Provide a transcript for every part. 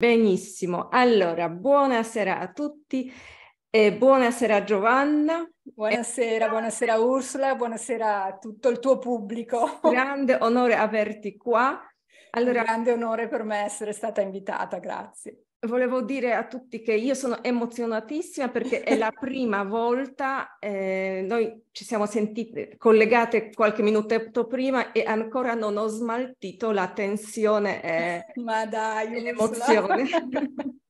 Benissimo, allora buonasera a tutti e buonasera Giovanna. Buonasera, e... buonasera Ursula, buonasera a tutto il tuo pubblico. Grande onore averti qua. Allora... Un grande onore per me essere stata invitata, grazie volevo dire a tutti che io sono emozionatissima perché è la prima volta, eh, noi ci siamo sentite collegate qualche minuto prima e ancora non ho smaltito la tensione e, eh, Ma dai, l'emozione.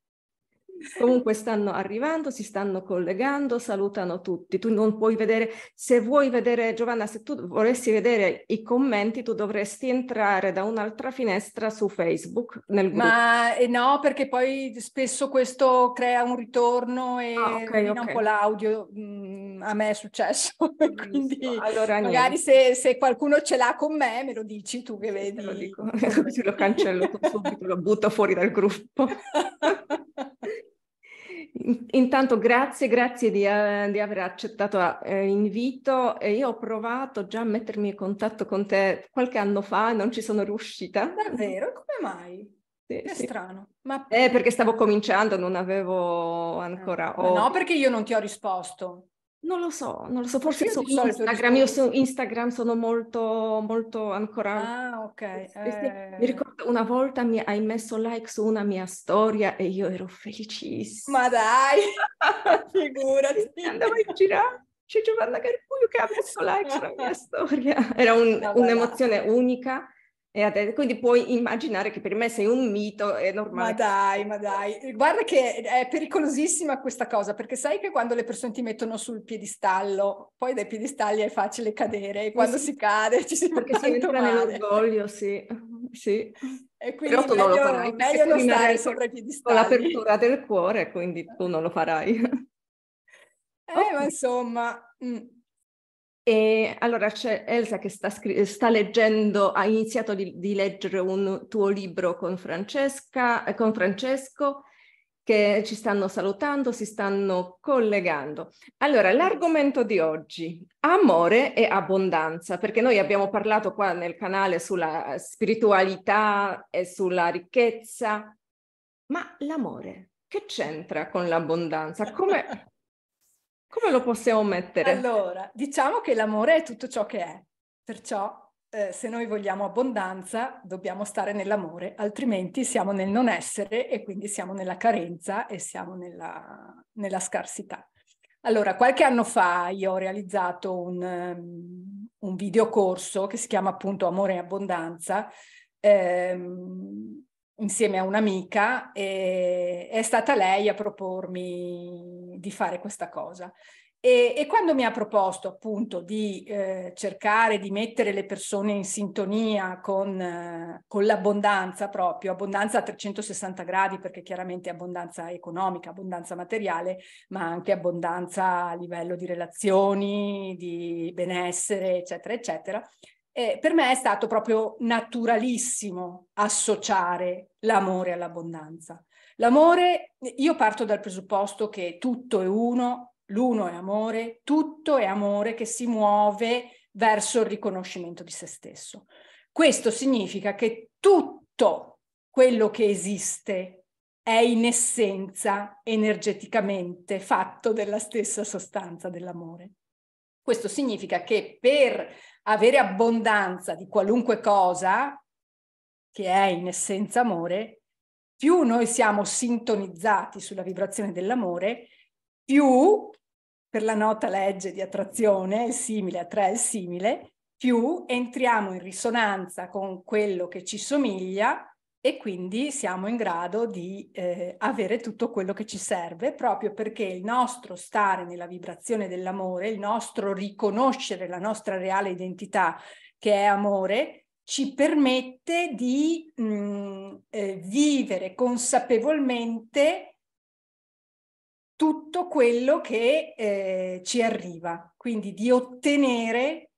Comunque stanno arrivando, si stanno collegando, salutano tutti. Tu non puoi vedere, se vuoi vedere, Giovanna, se tu volessi vedere i commenti, tu dovresti entrare da un'altra finestra su Facebook. Ma eh, no, perché poi spesso questo crea un ritorno e ah, okay, okay. un po' l'audio. Mm, a me è successo, quindi allora, magari se, se, qualcuno ce l'ha con me, me lo dici tu che vedi. Te lo dico, lo cancello subito, lo butto fuori dal gruppo. Intanto grazie, grazie di, eh, di aver accettato l'invito. Eh, uh, io ho provato già a mettermi in contatto con te qualche anno fa e non ci sono riuscita. Davvero? Come mai? Sì, è sì. strano. Ma... Eh, perché stavo cominciando, non avevo ah. ancora... Oh. No, perché io non ti ho risposto. Non lo so, non lo so, forse io su Instagram, io su Instagram sono molto, molto ancora... Ah, ok. Eh... Mi ricordo una volta mi hai messo like su una mia storia e io ero felicissima. Ma dai, figurati. Andavo in giro, c'è Giovanna Garbuglio che ha messo like sulla mia storia. Era un, un'emozione unica Adesso, quindi puoi immaginare che per me sei un mito, è normale. Ma dai, ma dai. Guarda che è pericolosissima questa cosa, perché sai che quando le persone ti mettono sul piedistallo, poi dai piedistalli è facile cadere, e quando sì. si cade ci si perché fa Perché si entra male. nell'orgoglio, sì. sì. E quindi Però tu meglio, non lo farai, meglio non stare sopra i piedistalli. Con l'apertura del cuore, quindi tu non lo farai. Eh, okay. ma insomma... Mh. Mm. E allora c'è Elsa che sta, scri- sta leggendo, ha iniziato di, di, leggere un tuo libro con, Francesca, eh, con Francesco, che ci stanno salutando, si stanno collegando. Allora, l'argomento di oggi, amore e abbondanza, perché noi abbiamo parlato qua nel canale sulla spiritualità e sulla ricchezza, ma l'amore che c'entra con l'abbondanza? Come, come lo possiamo mettere? Allora, diciamo che l'amore è tutto ciò che è, perciò eh, se noi vogliamo abbondanza dobbiamo stare nell'amore, altrimenti siamo nel non essere e quindi siamo nella carenza e siamo nella, nella scarsità. Allora, qualche anno fa io ho realizzato un, um, un videocorso che si chiama appunto Amore e Abbondanza, ehm, insieme a un'amica e è stata lei a propormi di fare questa cosa. E, e quando mi ha proposto appunto di eh, cercare di mettere le persone in sintonia con, eh, con, l'abbondanza proprio, abbondanza a 360 gradi perché chiaramente abbondanza economica, abbondanza materiale, ma anche abbondanza a livello di relazioni, di benessere, eccetera, eccetera, eh, per me è stato proprio naturalissimo associare l'amore all'abbondanza. L'amore, io parto dal presupposto che tutto è uno, l'uno è amore, tutto è amore che si muove verso il riconoscimento di se stesso. Questo significa che tutto quello che esiste è in essenza energeticamente fatto della stessa sostanza dell'amore. Questo significa che per avere abbondanza di qualunque cosa, che è in essenza amore, più noi siamo sintonizzati sulla vibrazione dell'amore, più per la nota legge di attrazione, il simile attrae il simile, più entriamo in risonanza con quello che ci somiglia e quindi siamo in grado di eh, avere tutto quello che ci serve proprio perché il nostro stare nella vibrazione dell'amore, il nostro riconoscere la nostra reale identità che è amore, ci permette di mh, mm, eh, vivere consapevolmente tutto quello che eh, ci arriva, quindi di ottenere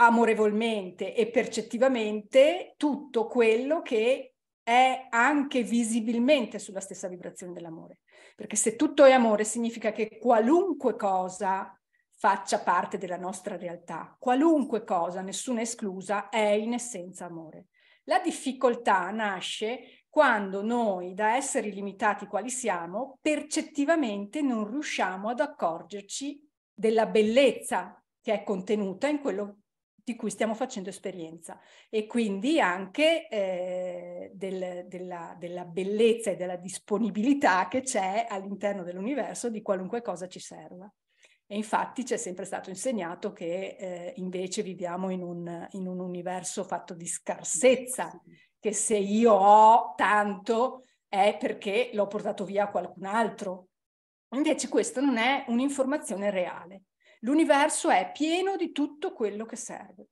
amorevolmente e percettivamente tutto quello che è anche visibilmente sulla stessa vibrazione dell'amore. Perché se tutto è amore significa che qualunque cosa faccia parte della nostra realtà, qualunque cosa, nessuna esclusa, è in essenza amore. La difficoltà nasce quando noi, da esseri limitati quali siamo, percettivamente non riusciamo ad accorgerci della bellezza che è contenuta in quello di cui stiamo facendo esperienza e quindi anche eh, del, della, della, bellezza e della disponibilità che c'è all'interno dell'universo di qualunque cosa ci serva. E infatti ci è sempre stato insegnato che eh, invece viviamo in un, in un universo fatto di scarsezza, che se io ho tanto è perché l'ho portato via a qualcun altro. Invece questa non è un'informazione reale. L'universo è pieno di tutto quello che serve.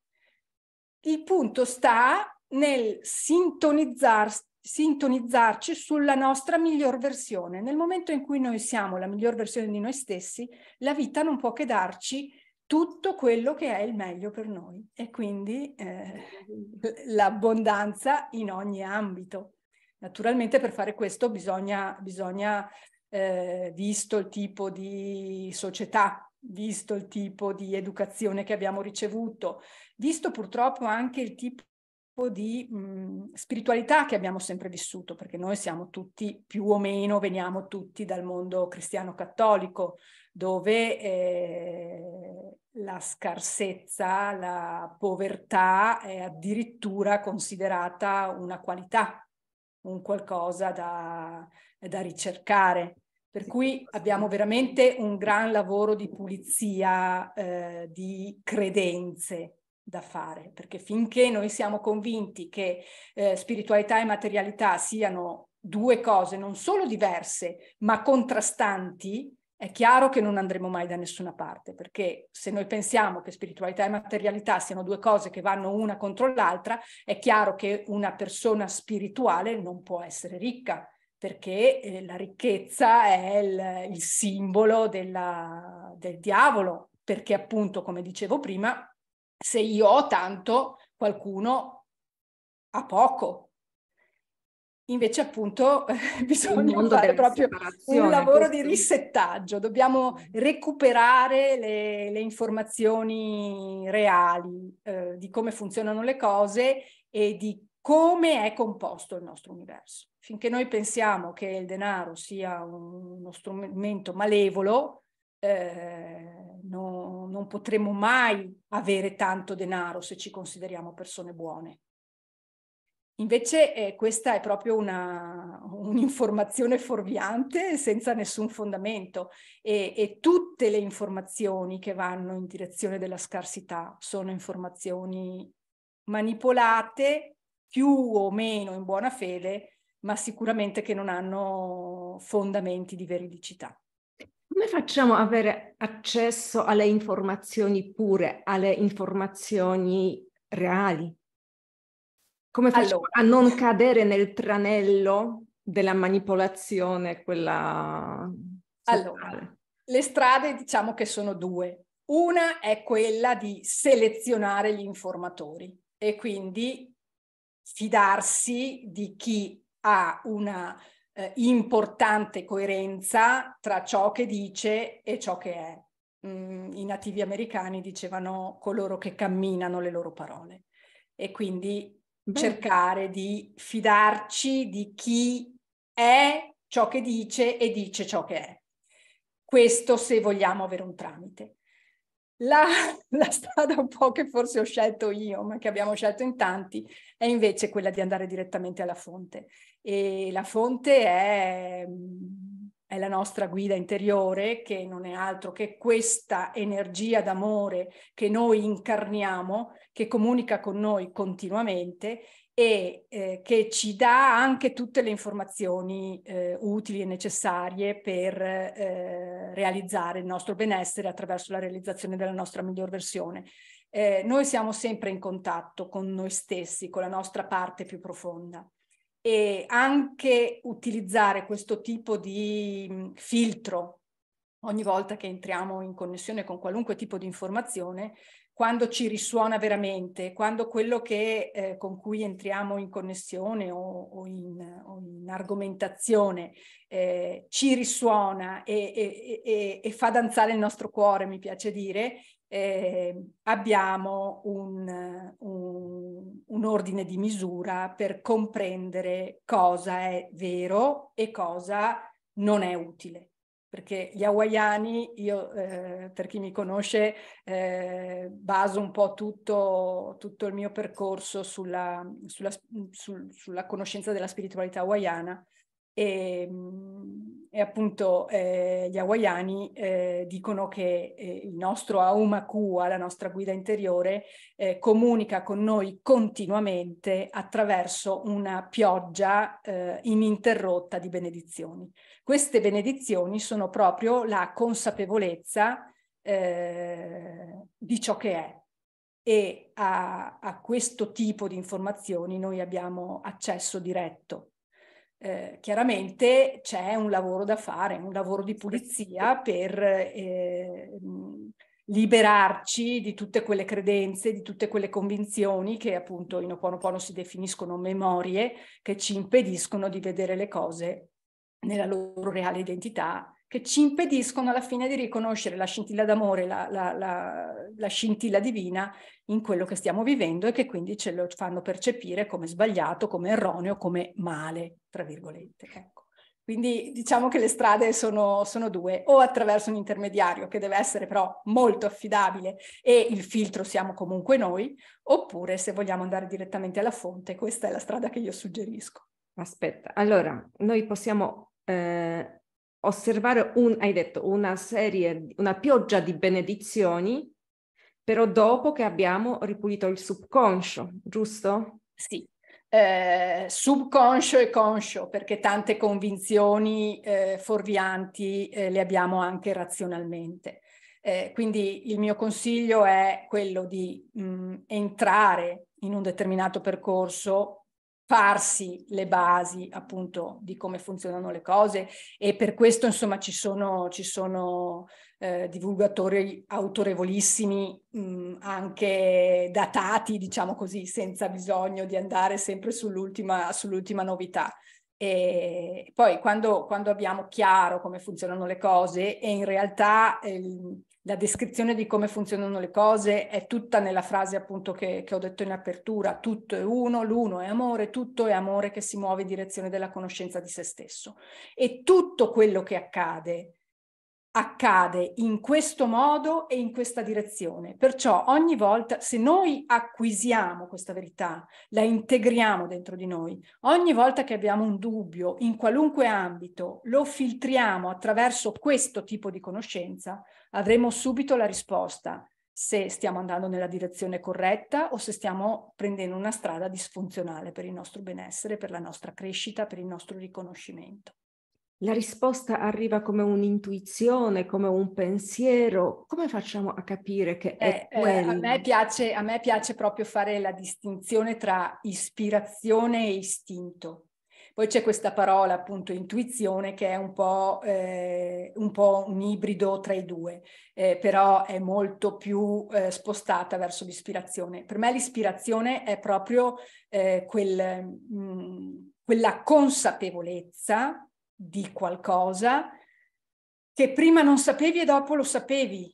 Il punto sta nel sintonizzar, sintonizzarci sulla nostra miglior versione. Nel momento in cui noi siamo la miglior versione di noi stessi, la vita non può che darci tutto quello che è il meglio per noi e quindi eh, l'abbondanza in ogni ambito. Naturalmente per fare questo bisogna, bisogna eh, visto il tipo di società visto il tipo di educazione che abbiamo ricevuto, visto purtroppo anche il tipo di mh, mhmm, spiritualità che abbiamo sempre vissuto, perché noi siamo tutti più o meno, veniamo tutti dal mondo cristiano cattolico, dove eh, la scarsezza, la povertà è addirittura considerata una qualità, un qualcosa da, da ricercare. Per cui abbiamo veramente un gran lavoro di pulizia eh, di credenze da fare, perché finché noi siamo convinti che eh, spiritualità e materialità siano due cose non solo diverse, ma contrastanti, è chiaro che non andremo mai da nessuna parte, perché se noi pensiamo che spiritualità e materialità siano due cose che vanno una contro l'altra, è chiaro che una persona spirituale non può essere ricca, perché eh, la ricchezza è il, il simbolo della, del diavolo, perché appunto, come dicevo prima, se io ho tanto, qualcuno ha poco. Invece appunto bisogna fare proprio un lavoro questo. di risettaggio, dobbiamo recuperare le, le informazioni reali eh, di come funzionano le cose e di come è composto il nostro universo. Finché noi pensiamo che il denaro sia uno strumento malevolo, eh, no, non potremo mai avere tanto denaro se ci consideriamo persone buone. Invece eh, questa è proprio una, un'informazione fuorviante senza nessun fondamento e, e, tutte le informazioni che vanno in direzione della scarsità sono informazioni manipolate più o meno in buona fede, ma sicuramente che non hanno fondamenti di veridicità. Come facciamo ad avere accesso alle informazioni pure, alle informazioni reali? Come facciamo allora. a non cadere nel tranello della manipolazione, quella... Allora, le strade diciamo che sono due. Una è quella di selezionare gli informatori e quindi fidarsi di chi ha una eh, importante coerenza tra ciò che dice e ciò che è. Mm, I nativi americani dicevano coloro che camminano le loro parole e quindi Beh. cercare di fidarci di chi è ciò che dice e dice ciò che è. Questo se vogliamo avere un tramite. La, la, strada un po' che forse ho scelto io, ma che abbiamo scelto in tanti, è invece quella di andare direttamente alla fonte. E la fonte è mm, è la nostra guida interiore, che non è altro che questa energia d'amore che noi incarniamo, che comunica con noi continuamente e eh, che ci dà anche tutte le informazioni eh, utili e necessarie per eh, realizzare il nostro benessere attraverso la realizzazione della nostra miglior versione. Eh, noi siamo sempre in contatto con noi stessi, con la nostra parte più profonda e anche utilizzare questo tipo di filtro ogni volta che entriamo in connessione con qualunque tipo di informazione, quando ci risuona veramente, quando quello che, eh, con cui entriamo in connessione o, o, in, o in, argomentazione eh, ci risuona e, e, e, e, fa danzare il nostro cuore, mi piace dire, eh, abbiamo un, un, un, ordine di misura per comprendere cosa è vero e cosa non è utile. Perché gli hawaiani, io, eh, per chi mi conosce, eh, baso un po' tutto, tutto il mio percorso sulla, sulla, sul, sulla conoscenza della spiritualità hawaiana e, mh, mm, e appunto eh, gli hawaiani eh, dicono che eh, il nostro Aumakua, la nostra guida interiore, eh, comunica con noi continuamente attraverso una pioggia eh, ininterrotta di benedizioni. Queste benedizioni sono proprio la consapevolezza eh, di ciò che è e a, a questo tipo di informazioni noi abbiamo accesso diretto eh, chiaramente c'è un lavoro da fare, un lavoro di pulizia per eh, liberarci di tutte quelle credenze, di tutte quelle convinzioni che appunto in Ho Oponopono si definiscono memorie, che ci impediscono di vedere le cose nella loro reale identità che ci impediscono alla fine di riconoscere la scintilla d'amore, la, la, la, la, scintilla divina in quello che stiamo vivendo e che quindi ce lo fanno percepire come sbagliato, come erroneo, come male, tra virgolette. Ecco. Quindi diciamo che le strade sono, sono, due, o attraverso un intermediario che deve essere però molto affidabile e il filtro siamo comunque noi, oppure se vogliamo andare direttamente alla fonte, questa è la strada che io suggerisco. Aspetta, allora noi possiamo eh, osservare un, hai detto, una serie, una pioggia di benedizioni, però dopo che abbiamo ripulito il subconscio, giusto? Sì, eh, subconscio e conscio, perché tante convinzioni eh, fuorvianti eh, le abbiamo anche razionalmente. Eh, quindi il mio consiglio è quello di mh, entrare in un determinato percorso farsi le basi appunto di come funzionano le cose e per questo insomma ci sono, ci sono eh, divulgatori autorevolissimi mh, anche datati diciamo così senza bisogno di andare sempre sull'ultima, sull'ultima novità e poi quando, quando abbiamo chiaro come funzionano le cose e in realtà eh, la descrizione di come funzionano le cose è tutta nella frase appunto che, che ho detto in apertura, tutto è uno, l'uno è amore, tutto è amore che si muove in direzione della conoscenza di se stesso. E tutto quello che accade accade in questo modo e in questa direzione. Perciò ogni volta, se noi acquisiamo questa verità, la integriamo dentro di noi, ogni volta che abbiamo un dubbio in qualunque ambito, lo filtriamo attraverso questo tipo di conoscenza, avremo subito la risposta se stiamo andando nella direzione corretta o se stiamo prendendo una strada disfunzionale per il nostro benessere, per la nostra crescita, per il nostro riconoscimento la risposta arriva come un'intuizione, come un pensiero, come facciamo a capire che eh, è quello? Eh, a, me piace, a me piace proprio fare la distinzione tra ispirazione e istinto. Poi c'è questa parola appunto intuizione che è un po', eh, un, po un, ibrido tra i due, eh, però è molto più eh, spostata verso l'ispirazione. Per me l'ispirazione è proprio eh, quel, mh, mm, quella consapevolezza di qualcosa che prima non sapevi e dopo lo sapevi.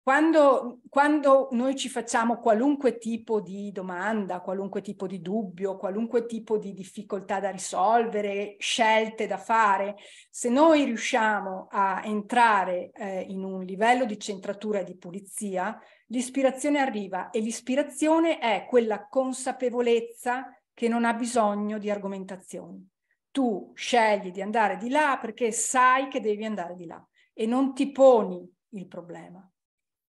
Quando, quando noi ci facciamo qualunque tipo di domanda, qualunque tipo di dubbio, qualunque tipo di difficoltà da risolvere, scelte da fare, se noi riusciamo a entrare eh, in un livello di centratura e di pulizia, l'ispirazione arriva e l'ispirazione è quella consapevolezza che non ha bisogno di argomentazioni tu scegli di andare di là perché sai che devi andare di là e non ti poni il problema.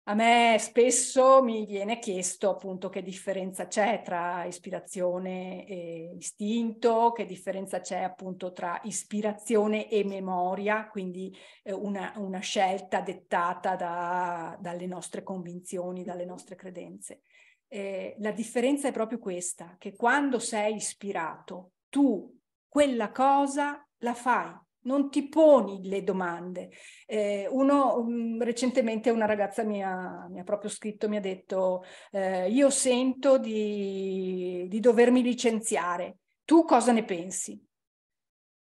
A me spesso mi viene chiesto appunto che differenza c'è tra ispirazione e istinto, che differenza c'è appunto tra ispirazione e memoria, quindi eh, una, una scelta dettata da, dalle nostre convinzioni, dalle nostre credenze. Eh, la differenza è proprio questa, che quando sei ispirato tu quella cosa la fai, non ti poni le domande. Eh, uno mm, recentemente una ragazza mi ha, mi ha, proprio scritto, mi ha detto, eh, io sento di, di, dovermi licenziare, tu cosa ne pensi?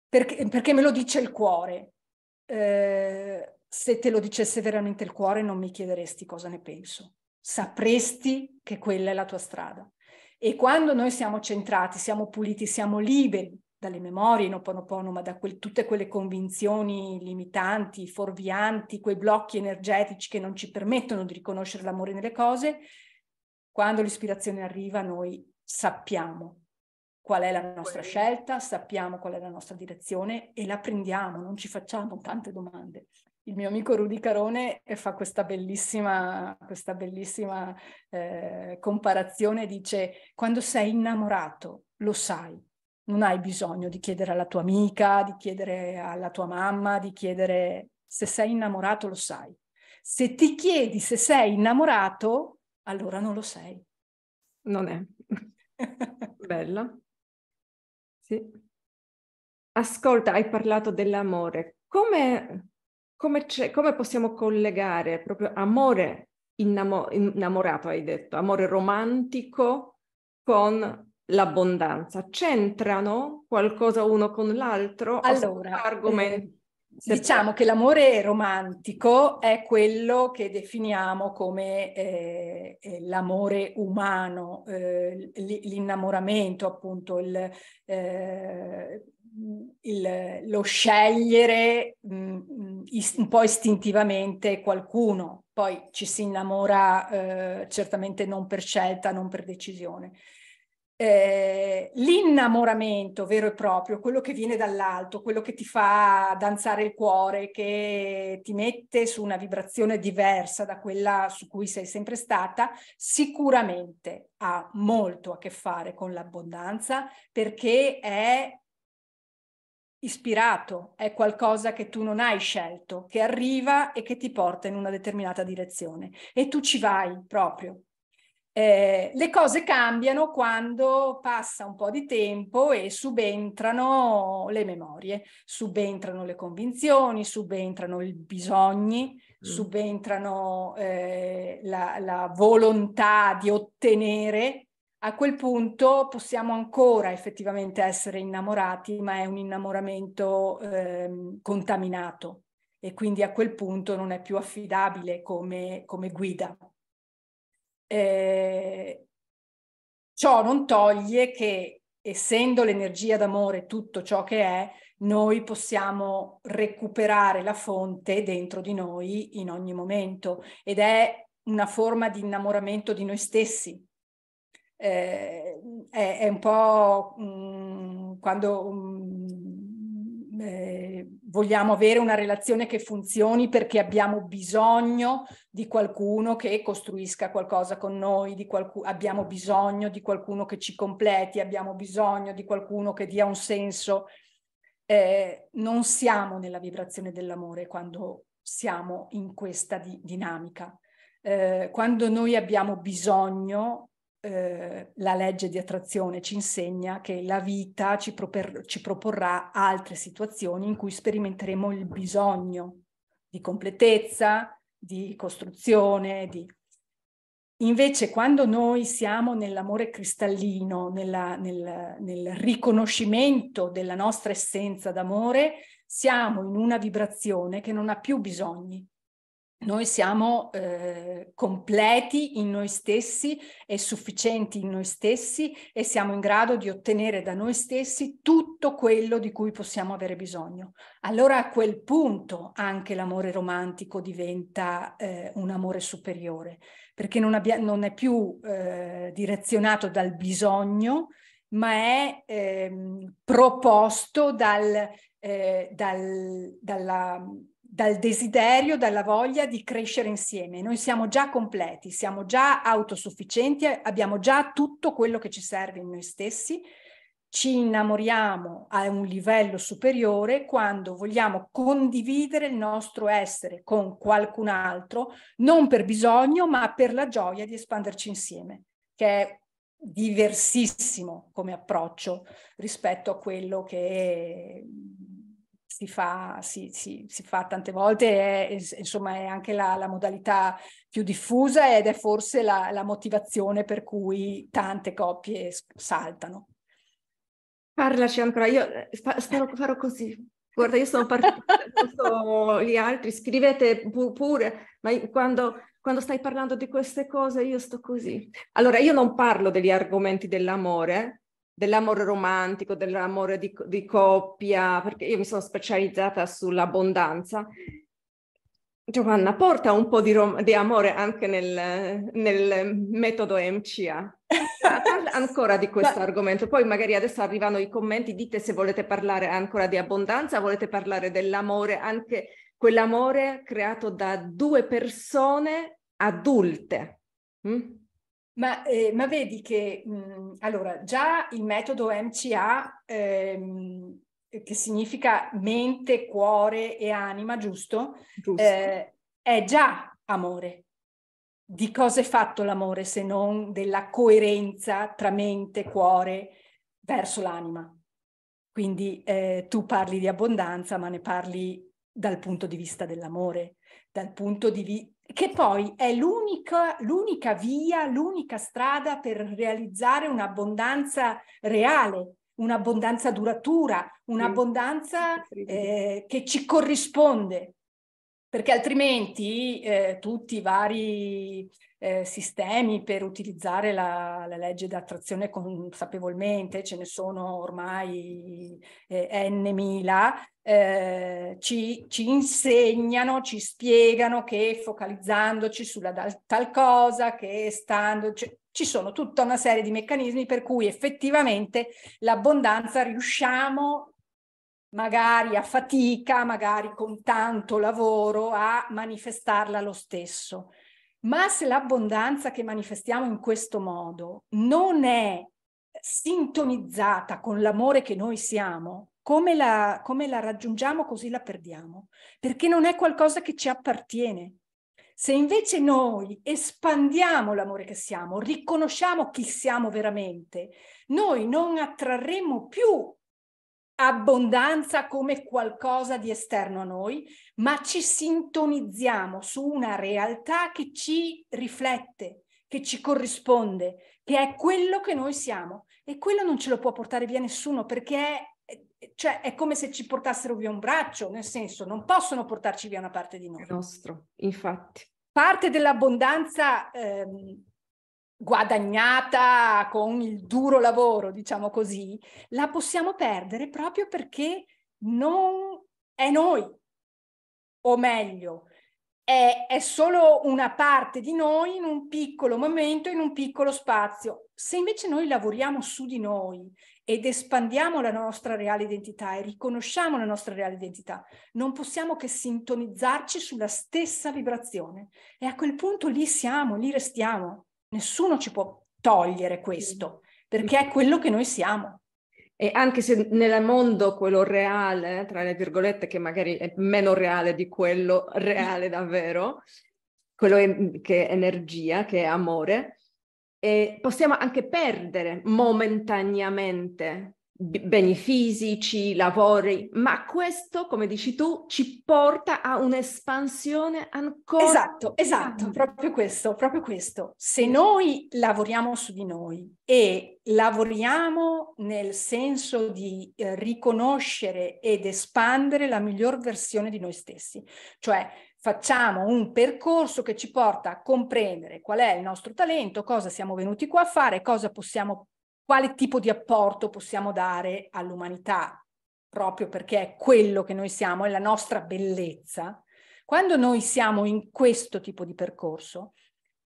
Perché, perché me lo dice il cuore. Eh, se te lo dicesse veramente il cuore non mi chiederesti cosa ne penso, sapresti che quella è la tua strada. E quando noi siamo centrati, siamo puliti, siamo liberi dalle memorie in Oponopono, ma da quel, tutte quelle convinzioni limitanti, forvianti, quei blocchi energetici che non ci permettono di riconoscere l'amore nelle cose, quando l'ispirazione arriva noi sappiamo qual è la nostra scelta, sappiamo qual è la nostra direzione e la prendiamo, non ci facciamo tante domande. Il mio amico Rudy Carone eh, fa questa bellissima, questa bellissima eh, comparazione, dice quando sei innamorato lo sai, non hai bisogno di chiedere alla tua amica, di chiedere alla tua mamma, di chiedere se sei innamorato, lo sai. Se ti chiedi se sei innamorato, allora non lo sei. Non è. Bella. Sì. Ascolta, hai parlato dell'amore. Come, come, come possiamo collegare proprio amore innamo- innamorato, hai detto, amore romantico con l'abbondanza? C'entrano qualcosa uno con l'altro? Allora, argomenti? Eh, diciamo che l'amore romantico è quello che definiamo come eh, eh l'amore umano, eh, l'innamoramento, appunto, il, eh, il, lo scegliere mh, mm, mm, ist- un po' istintivamente qualcuno, poi ci si innamora eh, certamente non per scelta, non per decisione eh, l'innamoramento vero e proprio, quello che viene dall'alto, quello che ti fa danzare il cuore, che ti mette su una vibrazione diversa da quella su cui sei sempre stata, sicuramente ha molto a che fare con l'abbondanza perché è ispirato, è qualcosa che tu non hai scelto, che arriva e che ti porta in una determinata direzione e tu ci vai proprio eh, le cose cambiano quando passa un po' di tempo e subentrano le memorie, subentrano le convinzioni, subentrano i bisogni, mm. subentrano eh, la, la volontà di ottenere. A quel punto possiamo ancora effettivamente essere innamorati, ma è un innamoramento eh, contaminato e quindi a quel punto non è più affidabile come, come guida. Eh, ciò non toglie che, essendo l'energia d'amore tutto ciò che è, noi possiamo recuperare la fonte dentro di noi in ogni momento ed è una forma di innamoramento di noi stessi. Eh, è, è, un po' mh, mm, quando... Mh, mm, eh, vogliamo avere una relazione che funzioni perché abbiamo bisogno di qualcuno che costruisca qualcosa con noi, qualcu- abbiamo bisogno di qualcuno che ci completi, abbiamo bisogno di qualcuno che dia un senso. Eh, non siamo nella vibrazione dell'amore quando siamo in questa di- dinamica. Eh, quando noi abbiamo bisogno eh, la legge di attrazione ci insegna che la vita ci, proper- ci proporrà altre situazioni in cui sperimenteremo il bisogno di completezza, di costruzione, di Invece, quando noi siamo nell'amore cristallino, nella, nel, nel, riconoscimento della nostra essenza d'amore, siamo in una vibrazione che non ha più bisogni, noi siamo eh, completi in noi stessi e sufficienti in noi stessi e siamo in grado di ottenere da noi stessi tutto quello di cui possiamo avere bisogno. Allora a quel punto anche l'amore romantico diventa eh, un amore superiore, perché non, abbia, non è più eh, direzionato dal bisogno, ma è ehm, proposto dal, eh, dal, dalla dal desiderio, dalla voglia di crescere insieme. Noi siamo già completi, siamo già autosufficienti, abbiamo già tutto quello che ci serve in noi stessi. Ci innamoriamo a un livello superiore quando vogliamo condividere il nostro essere con qualcun altro, non per bisogno, ma per la gioia di espanderci insieme, che è diversissimo come approccio rispetto a quello che si fa, si, si, si fa tante volte, è, insomma è anche la, la, modalità più diffusa ed è forse la, la motivazione per cui tante coppie saltano. Parlaci ancora, io eh, spero che farò così. Guarda, io sono partita, gli altri, scrivete pure, ma quando, quando, stai parlando di queste cose io sto così. Allora, io non parlo degli argomenti dell'amore, dell'amore romantico, dell'amore di, di coppia, perché io mi sono specializzata sull'abbondanza. Giovanna, porta un po' di, rom- di amore anche nel, nel metodo MCA. Parla ancora di questo Ma... argomento, poi magari adesso arrivano i commenti, dite se volete parlare ancora di abbondanza, volete parlare dell'amore, anche quell'amore creato da due persone adulte. Mm? Ma, eh, ma vedi che mh, allora già il metodo MCA, ehm, che significa mente, cuore e anima, giusto? giusto. Eh, è già amore. Di cosa è fatto l'amore se non della coerenza tra mente, cuore verso l'anima? Quindi eh, tu parli di abbondanza, ma ne parli dal punto di vista dell'amore, dal punto di vista che poi è l'unica, l'unica via, l'unica strada per realizzare un'abbondanza reale, un'abbondanza duratura, un'abbondanza eh, che ci corrisponde perché altrimenti eh, tutti i vari eh, sistemi per utilizzare la, la, legge d'attrazione consapevolmente, ce ne sono ormai eh, n mila, eh, ci, ci, insegnano, ci spiegano che focalizzandoci sulla tal cosa, che stando, cioè, ci sono tutta una serie di meccanismi per cui effettivamente l'abbondanza riusciamo magari a fatica, magari con tanto lavoro, a manifestarla lo stesso. Ma se l'abbondanza che manifestiamo in questo modo non è sintonizzata con l'amore che noi siamo, come la, come la raggiungiamo così la perdiamo, perché non è qualcosa che ci appartiene. Se invece noi espandiamo l'amore che siamo, riconosciamo chi siamo veramente, noi non attrarremo più abbondanza come qualcosa di esterno a noi, ma ci sintonizziamo su una realtà che ci riflette, che ci corrisponde, che è quello che noi siamo. E quello non ce lo può portare via nessuno perché è cioè è come se ci portassero via un braccio, nel senso non possono portarci via una parte di noi. Il nostro, infatti. Parte dell'abbondanza ehm, guadagnata con il duro lavoro, diciamo così, la possiamo perdere proprio perché non è noi, o meglio, è, è, solo una parte di noi in un piccolo momento, in un piccolo spazio. Se invece noi lavoriamo su di noi ed espandiamo la nostra reale identità e riconosciamo la nostra reale identità, non possiamo che sintonizzarci sulla stessa vibrazione. E a quel punto lì siamo, lì restiamo. Nessuno ci può togliere questo, perché è quello che noi siamo. E anche se nel mondo quello reale, tra le virgolette, che magari è meno reale di quello reale davvero, quello che è energia, che è amore, possiamo anche perdere momentaneamente beni fisici, lavori, ma questo, come dici tu, ci porta a un'espansione ancora. Esatto, esatto, proprio questo, proprio questo. Se noi lavoriamo su di noi e lavoriamo nel senso di eh, riconoscere ed espandere la miglior versione di noi stessi, cioè facciamo un percorso che ci porta a comprendere qual è il nostro talento, cosa siamo venuti qua a fare, cosa possiamo quale tipo di apporto possiamo dare all'umanità, proprio perché è quello che noi siamo, è la nostra bellezza. Quando noi siamo in questo tipo di percorso,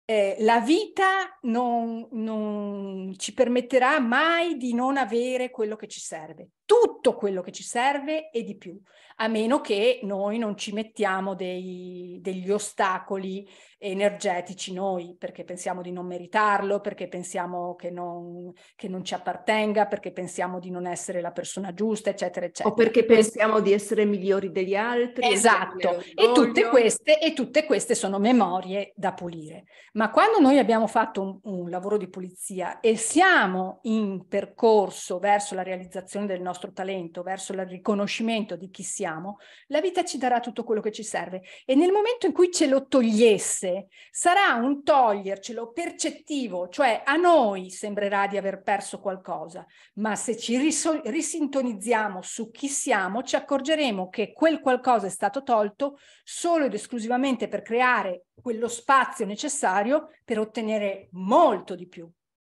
eh, la vita non, non ci permetterà mai di non avere quello che ci serve tutto quello che ci serve e di più, a meno che noi non ci mettiamo dei, degli ostacoli energetici noi, perché pensiamo di non meritarlo, perché pensiamo che non, che non, ci appartenga, perché pensiamo di non essere la persona giusta, eccetera, eccetera. O perché pensiamo di essere migliori degli altri. Esatto, e tutte, queste, e tutte queste sono memorie da pulire. Ma quando noi abbiamo fatto un, un lavoro di pulizia e siamo in percorso verso la realizzazione del nostro nostro talento, verso il riconoscimento di chi siamo, la vita ci darà tutto quello che ci serve. E nel momento in cui ce lo togliesse, sarà un togliercelo percettivo, cioè a noi sembrerà di aver perso qualcosa, ma se ci riso- risintonizziamo su chi siamo, ci accorgeremo che quel qualcosa è stato tolto solo ed esclusivamente per creare quello spazio necessario per ottenere molto di più,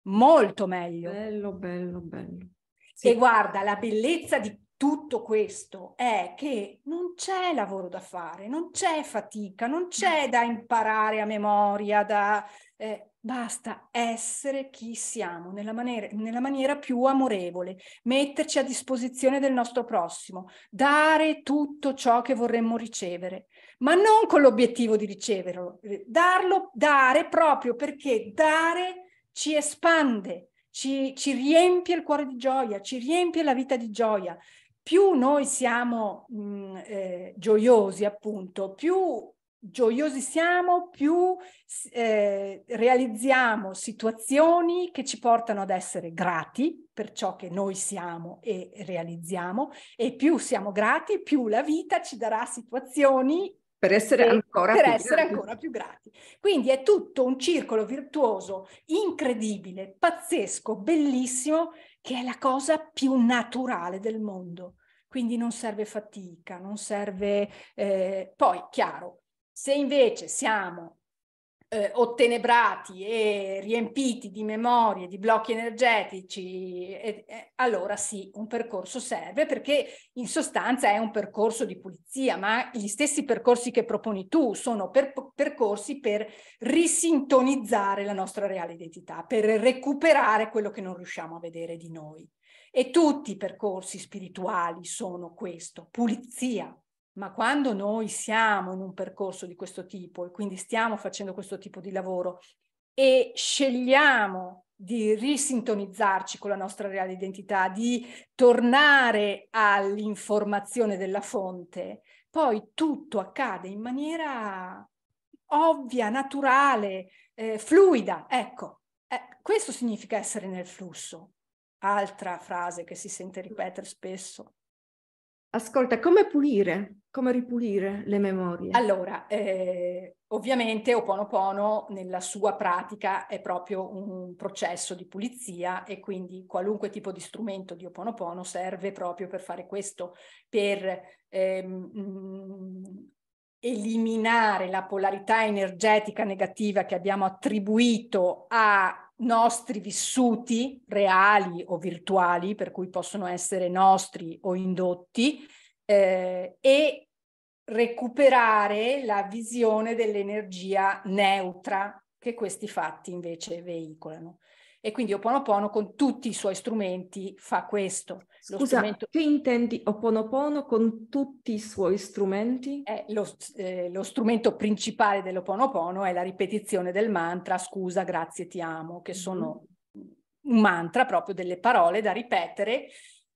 molto meglio. Bello, bello, bello. Sì. E guarda, la bellezza di tutto questo è che non c'è lavoro da fare, non c'è fatica, non mm. c'è da imparare a memoria, da, eh, basta essere chi siamo nella maniera, nella maniera più amorevole, metterci a disposizione del nostro prossimo, dare tutto ciò che vorremmo ricevere, ma non con l'obiettivo di riceverlo, eh, darlo, dare proprio perché dare ci espande ci, ci riempie il cuore di gioia, ci riempie la vita di gioia. Più noi siamo mh, mm, eh, gioiosi, appunto, più gioiosi siamo, più eh, realizziamo situazioni che ci portano ad essere grati per ciò che noi siamo e realizziamo e più siamo grati, più la vita ci darà situazioni per essere, ancora, per più essere ancora, più grati. Quindi è tutto un circolo virtuoso incredibile, pazzesco, bellissimo, che è la cosa più naturale del mondo. Quindi non serve fatica, non serve... Eh, poi, chiaro, se invece siamo eh, ottenebrati e riempiti di memorie, di blocchi energetici, e, e, allora sì, un percorso serve perché in sostanza è un percorso di pulizia, ma gli stessi percorsi che proponi tu sono per, percorsi per risintonizzare la nostra reale identità, per recuperare quello che non riusciamo a vedere di noi. E tutti i percorsi spirituali sono questo, pulizia, ma quando noi siamo in un percorso di questo tipo e quindi stiamo facendo questo tipo di lavoro e scegliamo di risintonizzarci con la nostra reale identità, di tornare all'informazione della fonte, poi tutto accade in maniera ovvia, naturale, eh, fluida. Ecco, eh, questo significa essere nel flusso. Altra frase che si sente ripetere spesso. Ascolta, come pulire, come ripulire le memorie? Allora, eh, ovviamente Oponopono nella sua pratica è proprio un processo di pulizia e quindi qualunque tipo di strumento di Oponopono serve proprio per fare questo, per ehm, mm, eliminare la polarità energetica negativa che abbiamo attribuito a nostri vissuti reali o virtuali, per cui possono essere nostri o indotti, eh, e recuperare la visione dell'energia neutra che questi fatti invece veicolano. E quindi Oponopono con tutti i suoi strumenti fa questo. Lo strumento... che intendi Oponopono con tutti i suoi strumenti? Eh, lo, eh, lo, strumento principale dell'Oponopono è la ripetizione del mantra scusa, grazie, ti amo, che mm-hmm. sono mm-hmm. un mantra proprio delle parole da ripetere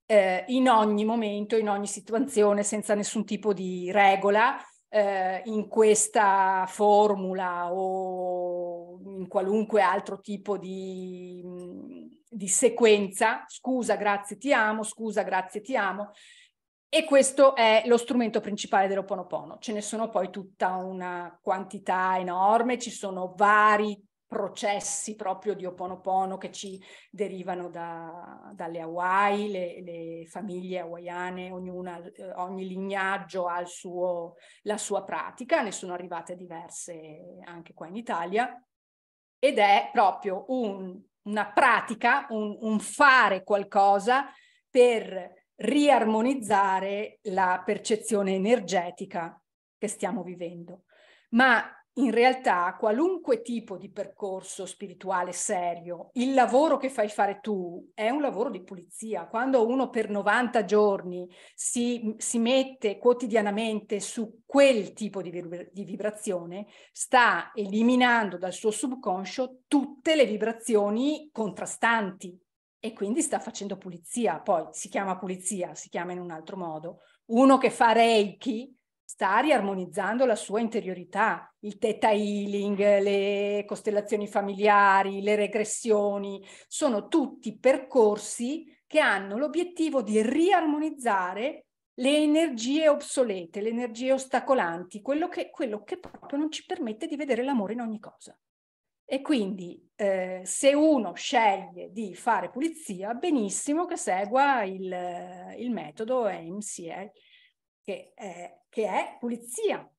eh, in ogni momento, in ogni situazione, senza nessun tipo di regola, eh, in questa formula o in qualunque altro tipo di, di sequenza, scusa, grazie, ti amo, scusa, grazie, ti amo, e questo è lo strumento principale dell'Oponopono. Ce ne sono poi tutta una quantità enorme, ci sono vari processi proprio di Oponopono che ci derivano da, dalle Hawaii, le, le famiglie hawaiane, ognuna, eh, ogni lignaggio ha suo, la sua pratica, ne sono arrivate diverse anche qua in Italia ed è proprio un, una pratica, un, un fare qualcosa per riarmonizzare la percezione energetica che stiamo vivendo. Ma in realtà qualunque tipo di percorso spirituale serio, il lavoro che fai fare tu è un lavoro di pulizia. Quando uno per 90 giorni si, si mette quotidianamente su quel tipo di, di vibrazione, sta eliminando dal suo subconscio tutte le vibrazioni contrastanti e quindi sta facendo pulizia. Poi si chiama pulizia, si chiama in un altro modo. Uno che fa reiki sta riarmonizzando la sua interiorità, il theta healing, le costellazioni familiari, le regressioni, sono tutti percorsi che hanno l'obiettivo di riarmonizzare le energie obsolete, le energie ostacolanti, quello che, quello che proprio non ci permette di vedere l'amore in ogni cosa. E quindi eh, se uno sceglie di fare pulizia, benissimo che segua il, il metodo MCL che, eh, che è pulizia.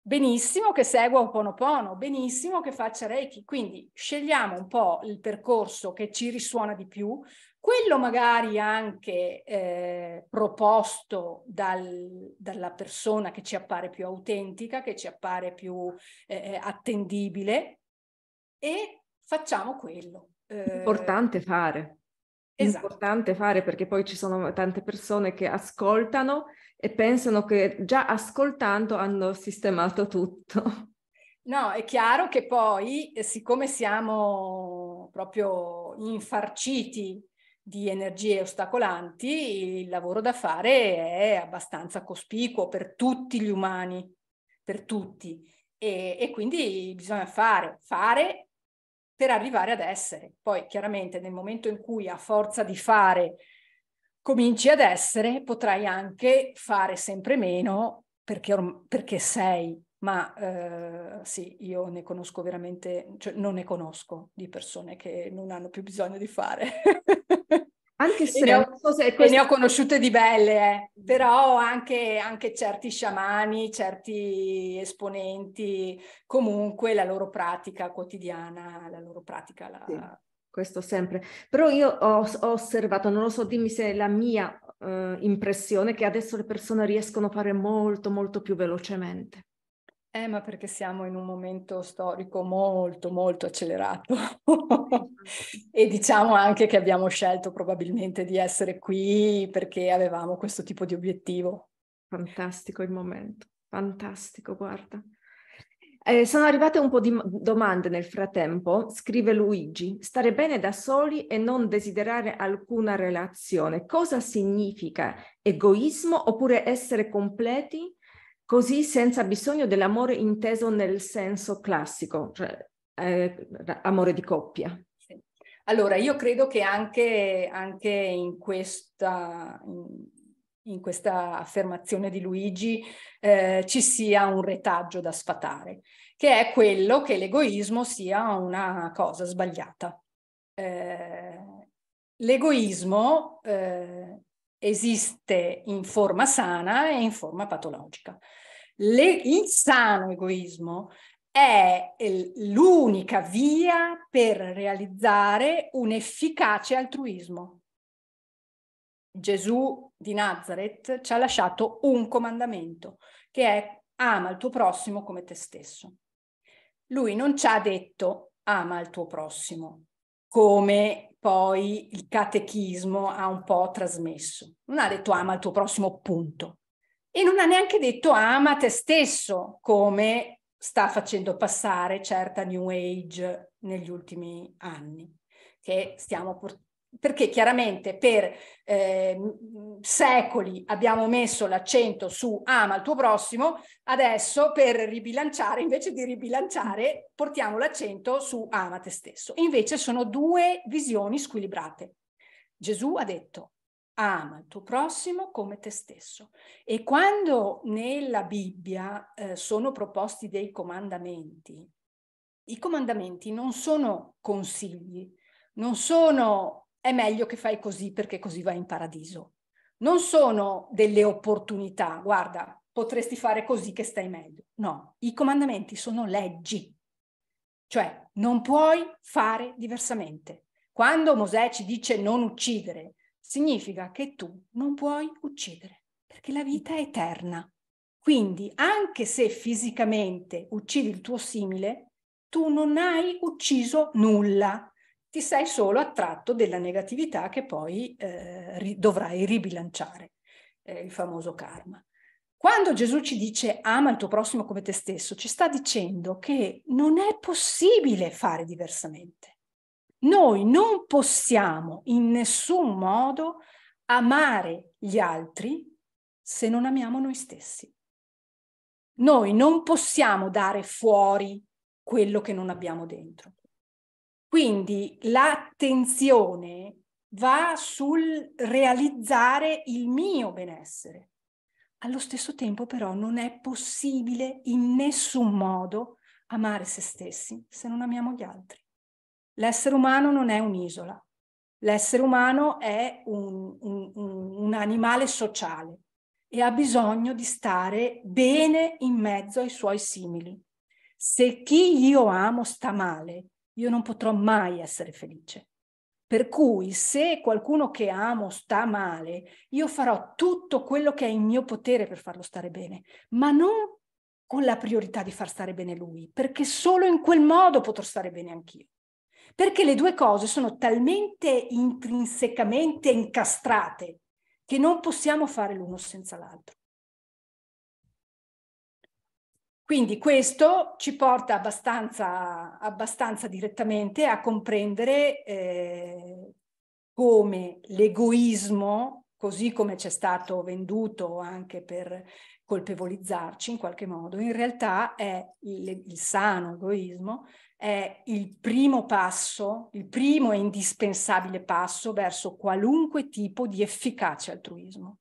Benissimo che segua Oponopono, benissimo che faccia Reiki. Quindi scegliamo un po' il percorso che ci risuona di più, quello magari anche eh, proposto dal, dalla persona che ci appare più autentica, che ci appare più eh, eh attendibile e facciamo quello. Eh, importante fare. Esatto. Importante fare perché poi ci sono tante persone che ascoltano e pensano che già ascoltando hanno sistemato tutto. No, è chiaro che poi, eh, siccome siamo proprio infarciti di energie ostacolanti, il lavoro da fare è abbastanza cospicuo per tutti gli umani, per tutti. E, e quindi bisogna fare, fare per arrivare ad essere. Poi chiaramente nel momento in cui a forza di fare cominci ad essere, potrai anche fare sempre meno perché, or- perché sei, ma eh, sì, io ne conosco veramente, cioè non ne conosco di persone che non hanno più bisogno di fare. Anche se ne, ho, so se questo... ne ho conosciute di belle, eh. Mm. però anche, anche certi sciamani, certi esponenti, comunque la loro pratica quotidiana, la loro pratica la, sì questo sempre. Però io ho, ho osservato, non lo so, dimmi se è la mia eh, impressione, che adesso le persone riescono a fare molto, molto più velocemente. Eh, ma perché siamo in un momento storico molto, molto accelerato e diciamo anche che abbiamo scelto probabilmente di essere qui perché avevamo questo tipo di obiettivo. Fantastico il momento, fantastico, guarda. Eh, sono arrivate un po' di domande nel frattempo, scrive Luigi. Stare bene da soli e non desiderare alcuna relazione. Cosa significa egoismo oppure essere completi così senza bisogno dell'amore inteso nel senso classico, cioè eh, amore di coppia? Allora, io credo che anche, anche in, questa, in in questa affermazione di Luigi eh, ci sia un retaggio da sfatare, che è quello che l'egoismo sia una cosa sbagliata. Eh, l'egoismo eh, esiste in forma sana e in forma patologica. Le, il sano egoismo è l'unica via per realizzare un efficace altruismo. Gesù di Nazareth ci ha lasciato un comandamento, che è ama il tuo prossimo come te stesso. Lui non ci ha detto ama il tuo prossimo, come poi il catechismo ha un po' trasmesso. Non ha detto ama il tuo prossimo, punto. E non ha neanche detto ama te stesso, come sta facendo passare certa New Age negli ultimi anni, che stiamo portando perché chiaramente per eh, secoli abbiamo messo l'accento su ama il tuo prossimo, adesso per ribilanciare, invece di ribilanciare, portiamo l'accento su ama te stesso. Invece sono due visioni squilibrate. Gesù ha detto ama il tuo prossimo come te stesso. E quando nella Bibbia eh, sono proposti dei comandamenti, i comandamenti non sono consigli, non sono è meglio che fai così perché così vai in paradiso. Non sono delle opportunità, guarda, potresti fare così che stai meglio. No, i comandamenti sono leggi, cioè non puoi fare diversamente. Quando Mosè ci dice non uccidere, significa che tu non puoi uccidere, perché la vita è eterna. Quindi, anche se fisicamente uccidi il tuo simile, tu non hai ucciso nulla, ti sei solo attratto della negatività che poi eh, ri- dovrai ribilanciare, eh, il famoso karma. Quando Gesù ci dice ama il tuo prossimo come te stesso, ci sta dicendo che non è possibile fare diversamente. Noi non possiamo in nessun modo amare gli altri se non amiamo noi stessi. Noi non possiamo dare fuori quello che non abbiamo dentro. Quindi l'attenzione va sul realizzare il mio benessere. Allo stesso tempo però non è possibile in nessun modo amare se stessi se non amiamo gli altri. L'essere umano non è un'isola, l'essere umano è un, un, un, un animale sociale e ha bisogno di stare bene in mezzo ai suoi simili. Se chi io amo sta male, io non potrò mai essere felice. Per cui se qualcuno che amo sta male, io farò tutto quello che è in mio potere per farlo stare bene, ma non con la priorità di far stare bene lui, perché solo in quel modo potrò stare bene anch'io. Perché le due cose sono talmente intrinsecamente incastrate che non possiamo fare l'uno senza l'altro. Quindi questo ci porta abbastanza, abbastanza direttamente a comprendere eh, come l'egoismo, così come ci è stato venduto anche per colpevolizzarci in qualche modo, in realtà è il, il sano egoismo, è il primo passo, il primo e indispensabile passo verso qualunque tipo di efficace altruismo.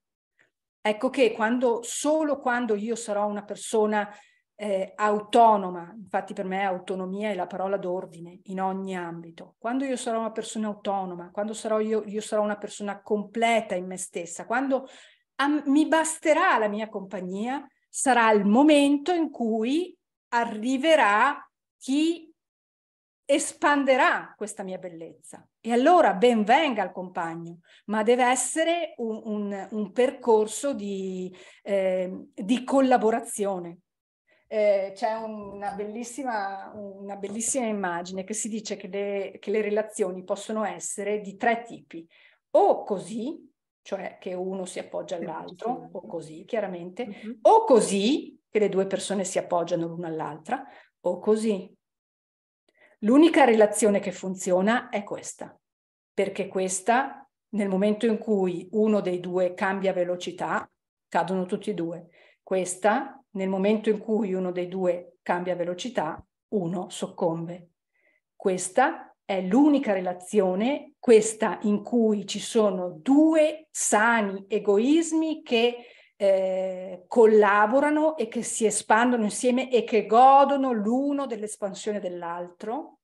Ecco che quando, solo quando io sarò una persona eh, autonoma, infatti per me autonomia è la parola d'ordine in ogni ambito, quando io sarò una persona autonoma, quando sarò io, io sarò una persona completa in me stessa, quando a, mi basterà la mia compagnia, sarà il momento in cui arriverà chi espanderà questa mia bellezza. E allora ben venga il compagno, ma deve essere un, un, un percorso di, eh, di collaborazione, eh, c'è una bellissima, una bellissima, immagine che si dice che le, che le relazioni possono essere di tre tipi, o così, cioè che uno si appoggia all'altro, o così chiaramente, uh-huh. o così, che le due persone si appoggiano l'una all'altra, o così. L'unica relazione che funziona è questa, perché questa, nel momento in cui uno dei due cambia velocità, cadono tutti e due. Questa nel momento in cui uno dei due cambia velocità, uno soccombe. Questa è l'unica relazione, questa in cui ci sono due sani egoismi che eh, collaborano e che si espandono insieme e che godono l'uno dell'espansione dell'altro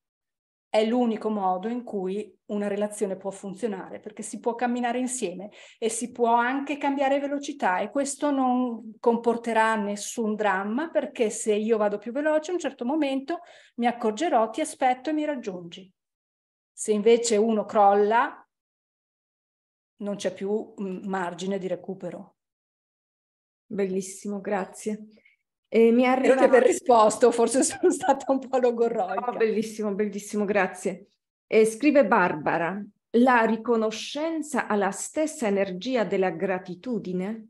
è l'unico modo in cui una relazione può funzionare, perché si può camminare insieme e si può anche cambiare velocità e questo non comporterà nessun dramma, perché se io vado più veloce a un certo momento mi accorgerò, ti aspetto e mi raggiungi. Se invece uno crolla, non c'è più mm, margine di recupero. Bellissimo, grazie. E mi arriva... Spero di aver risposto, forse sono stata un po' logorroica. Oh, bellissimo, bellissimo, grazie. E scrive Barbara, la riconoscenza ha la stessa energia della gratitudine?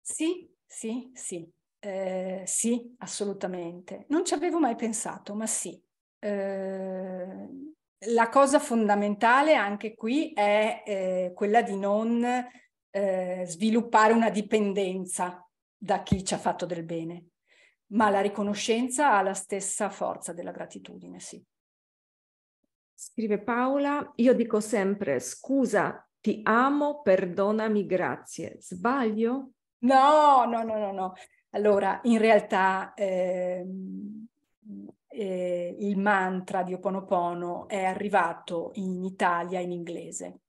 Sì, sì, sì, eh, sì, assolutamente. Non ci avevo mai pensato, ma sì. Eh, la cosa fondamentale anche qui è eh, quella di non eh, sviluppare una dipendenza da chi ci ha fatto del bene, ma la riconoscenza ha la stessa forza della gratitudine, sì. Scrive Paola, io dico sempre scusa, ti amo, perdonami, grazie. Sbaglio? No, no, no, no, no. Allora, in realtà eh, eh, il mantra di Ho Oponopono è arrivato in Italia in inglese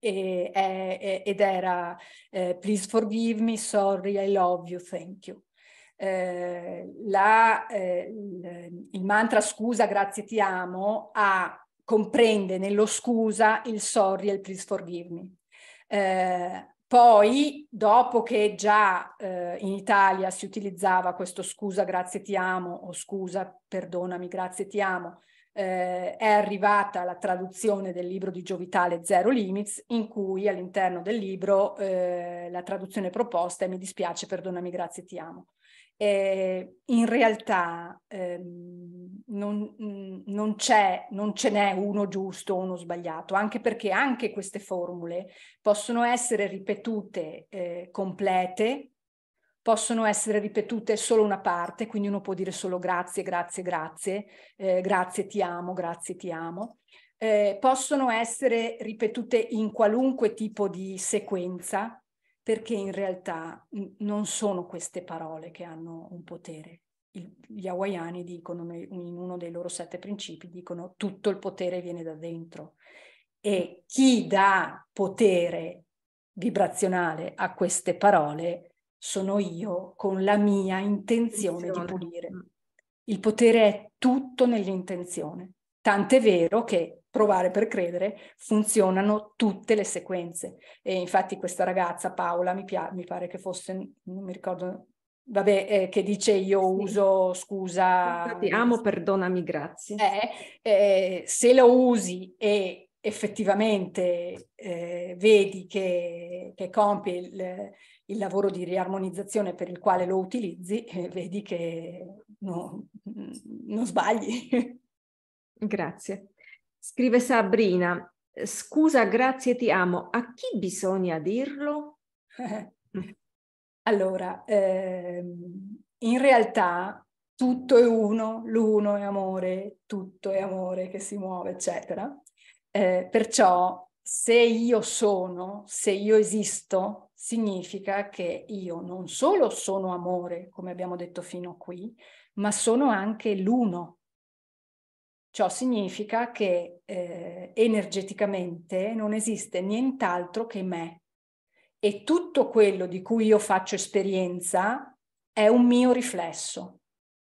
e, e, eh, eh, ed era eh, Please forgive me, sorry, I love you, thank you. Eh, la, eh, il mantra scusa, grazie, ti amo ha, comprende nello scusa il sorry e il please forgive me. Eh, poi, dopo che già eh, in Italia si utilizzava questo scusa, grazie, ti amo o scusa, perdonami, grazie, ti amo, eh, è arrivata la traduzione del libro di Giovitale Zero Limits, in cui all'interno del libro eh, la traduzione proposta è Mi dispiace, perdonami, grazie, ti amo. Eh, in realtà ehm, non, mm, non, non, ce n'è uno giusto o uno sbagliato, anche perché anche queste formule possono essere ripetute eh, complete possono essere ripetute solo una parte, quindi uno può dire solo grazie, grazie, grazie, eh, grazie ti amo, grazie ti amo. Eh, possono essere ripetute in qualunque tipo di sequenza, perché in realtà non sono queste parole che hanno un potere. Il, gli hawaiani dicono, in uno dei loro sette principi, dicono tutto il potere viene da dentro. E chi dà potere vibrazionale a queste parole sono io con la mia intenzione, di pulire. Mm. Il potere è tutto nell'intenzione. Tant'è vero che provare per credere funzionano tutte le sequenze. E infatti questa ragazza, Paola, mi, pia- mi pare che fosse, non mi ricordo, vabbè, eh, che dice io sì. uso scusa... Infatti, amo, perdonami, grazie. Eh, eh, se lo usi e effettivamente eh, vedi che, che compie il, il lavoro di riarmonizzazione per il quale lo utilizzi, eh, vedi che no, mm, non sbagli. Grazie. Scrive Sabrina, scusa, grazie, ti amo. A chi bisogna dirlo? allora, ehm, in realtà tutto è uno, l'uno è amore, tutto è amore che si muove, eccetera. Eh, perciò se io sono, se io esisto, significa che io non solo sono amore, come abbiamo detto fino a qui, ma sono anche l'uno. Ciò significa che eh, energeticamente non esiste nient'altro che me e tutto quello di cui io faccio esperienza è un mio riflesso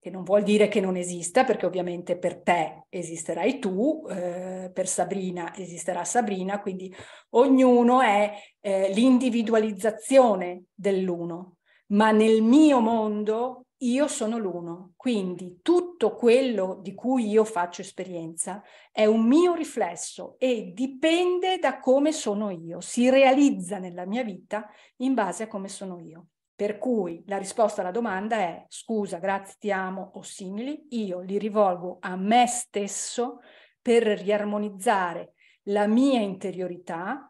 che non vuol dire che non esista, perché ovviamente per te esisterai tu, eh, per Sabrina esisterà Sabrina, quindi ognuno è eh, l'individualizzazione dell'uno, ma nel mio mondo io sono l'uno, quindi tutto quello di cui io faccio esperienza è un mio riflesso e dipende da come sono io, si realizza nella mia vita in base a come sono io. Per cui la risposta alla domanda è scusa, grazie, ti amo o simili, io li rivolgo a me stesso per riarmonizzare la mia interiorità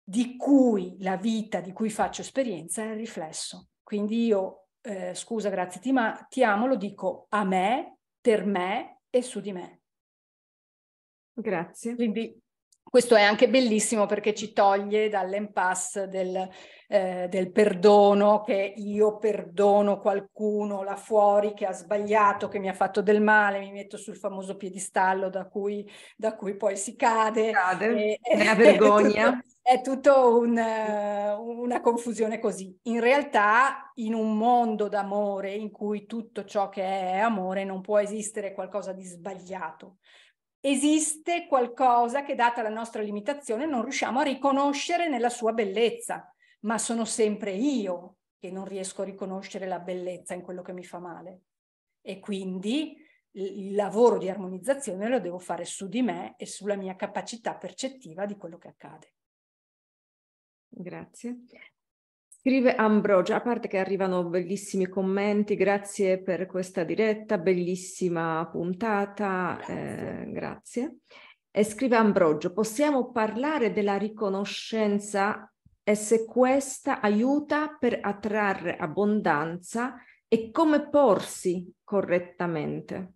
di cui la vita di cui faccio esperienza è il riflesso. Quindi io, eh, scusa, grazie, ti, ma, ti amo, lo dico a me, per me e su di me. Grazie. Quindi questo è anche bellissimo perché ci toglie dall'impasse del, eh, del, perdono, che io perdono qualcuno là fuori che ha sbagliato, che mi ha fatto del male, mi metto sul famoso piedistallo da cui, da cui poi si cade. Cade, e, la vergogna. È tutto un, una confusione così. In realtà, in un mondo d'amore in cui tutto ciò che è amore non può esistere qualcosa di sbagliato esiste qualcosa che, data la nostra limitazione, non riusciamo a riconoscere nella sua bellezza, ma sono sempre io che non riesco a riconoscere la bellezza in quello che mi fa male. E quindi il lavoro di armonizzazione lo devo fare su di me e sulla mia capacità percettiva di quello che accade. Grazie. Scrive Ambrogio, a parte che arrivano bellissimi commenti, grazie per questa diretta, bellissima puntata, grazie. Eh, grazie. E scrive Ambrogio, possiamo parlare della riconoscenza e se questa aiuta per attrarre abbondanza e come porsi correttamente?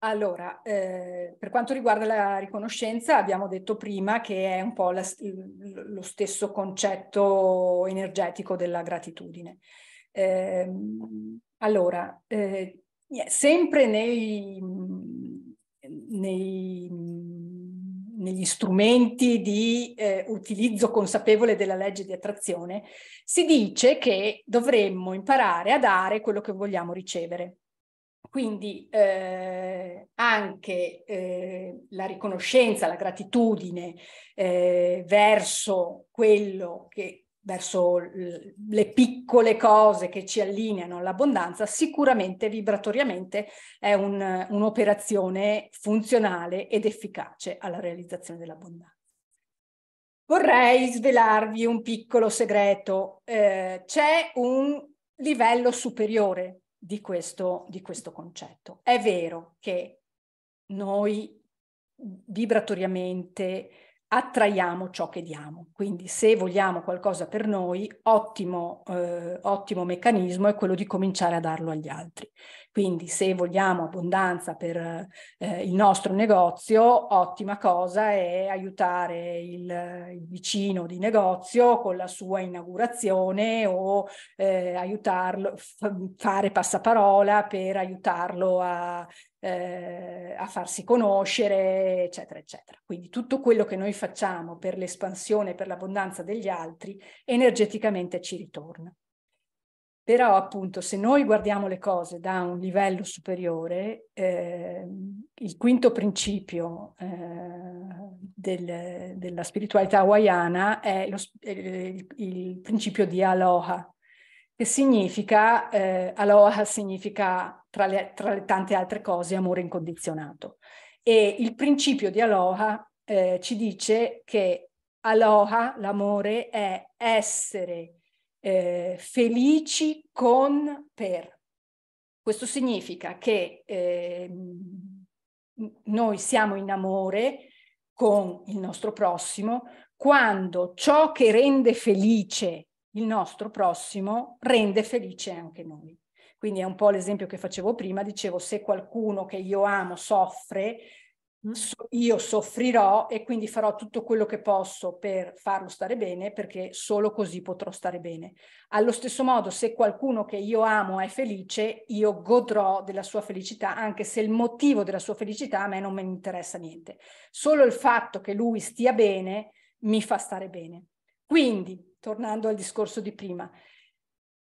Allora, eh, per quanto riguarda la riconoscenza, abbiamo detto prima che è un po' la, lo stesso concetto energetico della gratitudine. Eh, allora, eh, sempre nei, nei, negli strumenti di eh, utilizzo consapevole della legge di attrazione, si dice che dovremmo imparare a dare quello che vogliamo ricevere. Quindi eh, anche eh, la riconoscenza, la gratitudine eh, verso quello che verso le piccole cose che ci allineano all'abbondanza, sicuramente vibratoriamente è un, un'operazione funzionale ed efficace alla realizzazione dell'abbondanza. Vorrei svelarvi un piccolo segreto. Eh, c'è un livello superiore di questo, di questo concetto. È vero che noi vibratoriamente attraiamo ciò che diamo. Quindi se vogliamo qualcosa per noi, ottimo, eh, ottimo, meccanismo è quello di cominciare a darlo agli altri. Quindi se vogliamo abbondanza per eh, il nostro negozio, ottima cosa è aiutare il, il, vicino di negozio con la sua inaugurazione o eh, aiutarlo, f- fare passaparola per aiutarlo a eh, a farsi conoscere, eccetera, eccetera. Quindi tutto quello che noi facciamo per l'espansione, per l'abbondanza degli altri, energeticamente ci ritorna. Però appunto se noi guardiamo le cose da un livello superiore, eh, il quinto principio eh, del, della spiritualità hawaiana è lo, eh, il, il principio di Aloha, che significa, eh, Aloha significa tra le, tra le, tante altre cose amore incondizionato. E il principio di Aloha eh, ci dice che Aloha, l'amore, è essere eh, felici con per. Questo significa che eh, noi siamo in amore con il nostro prossimo quando ciò che rende felice il nostro prossimo rende felice anche noi. Quindi è un po' l'esempio che facevo prima, dicevo se qualcuno che io amo soffre, mm. io soffrirò e quindi farò tutto quello che posso per farlo stare bene perché solo così potrò stare bene. Allo stesso modo, se qualcuno che io amo è felice, io godrò della sua felicità anche se il motivo della sua felicità a me non mi interessa niente. Solo il fatto che lui stia bene mi fa stare bene. Quindi tornando al discorso di prima,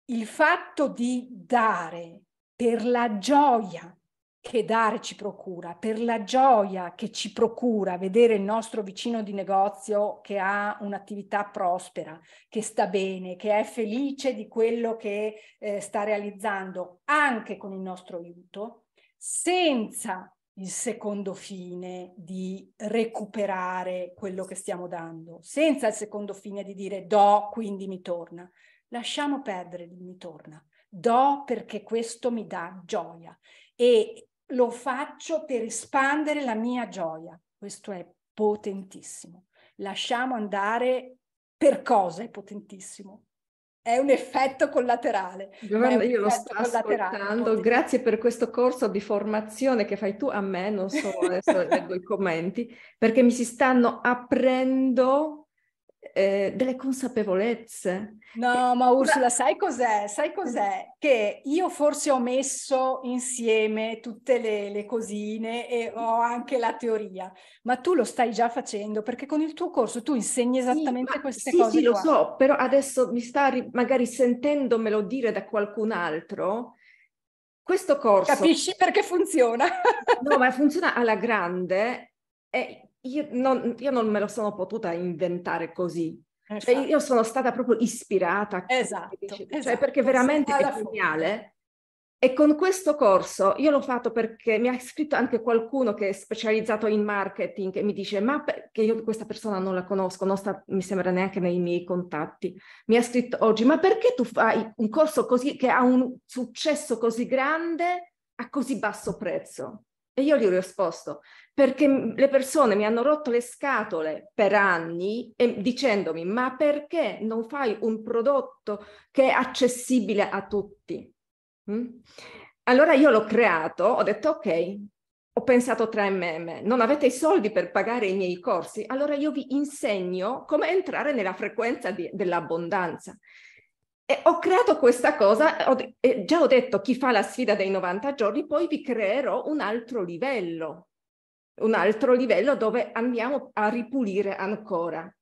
il fatto di dare per la gioia che dare ci procura, per la gioia che ci procura vedere il nostro vicino di negozio che ha un'attività prospera, che sta bene, che è felice di quello che eh, sta realizzando anche con il nostro aiuto, senza il secondo fine di recuperare quello che stiamo dando, senza il secondo fine di dire do, quindi mi torna. Lasciamo perdere il mi torna. Do perché questo mi dà gioia e lo faccio per espandere la mia gioia. Questo è potentissimo. Lasciamo andare per cosa è potentissimo? è un effetto collaterale. Giovanna, io lo sto ascoltando, grazie per questo corso di formazione che fai tu a me, non so, adesso leggo i commenti, perché mi si stanno aprendo eh, delle consapevolezze. No, eh, ma Ursula, sai cos'è? Sai cos'è? Che io forse ho messo insieme tutte le, le, cosine e ho anche la teoria, ma tu lo stai già facendo perché con il tuo corso tu insegni esattamente sì, queste sì, cose. Sì, qua. lo so, però adesso mi sta ri- magari sentendomelo dire da qualcun altro. Questo corso. Capisci perché funziona? no, ma funziona alla grande. E io non, io non me lo sono potuta inventare così, Cioè esatto. io sono stata proprio ispirata. Esatto, cioè esatto. perché veramente è geniale. E con questo corso io l'ho fatto perché mi ha scritto anche qualcuno che è specializzato in marketing e mi dice ma perché io questa persona non la conosco, non sta, mi sembra neanche nei miei contatti. Mi ha scritto oggi ma perché tu fai un corso così che ha un successo così grande a così basso prezzo? E io gli ho risposto, perché le persone mi hanno rotto le scatole per anni e, dicendomi, ma perché non fai un prodotto che è accessibile a tutti? Mm? Allora io l'ho creato, ho detto, ok, ho pensato tra mm, non avete i soldi per pagare i miei corsi, allora io vi insegno come entrare nella frequenza di, dell'abbondanza. E ho creato questa cosa, ho, eh, già ho detto chi fa la sfida dei 90 giorni, poi vi creerò un altro livello, un altro livello dove andiamo a ripulire ancora.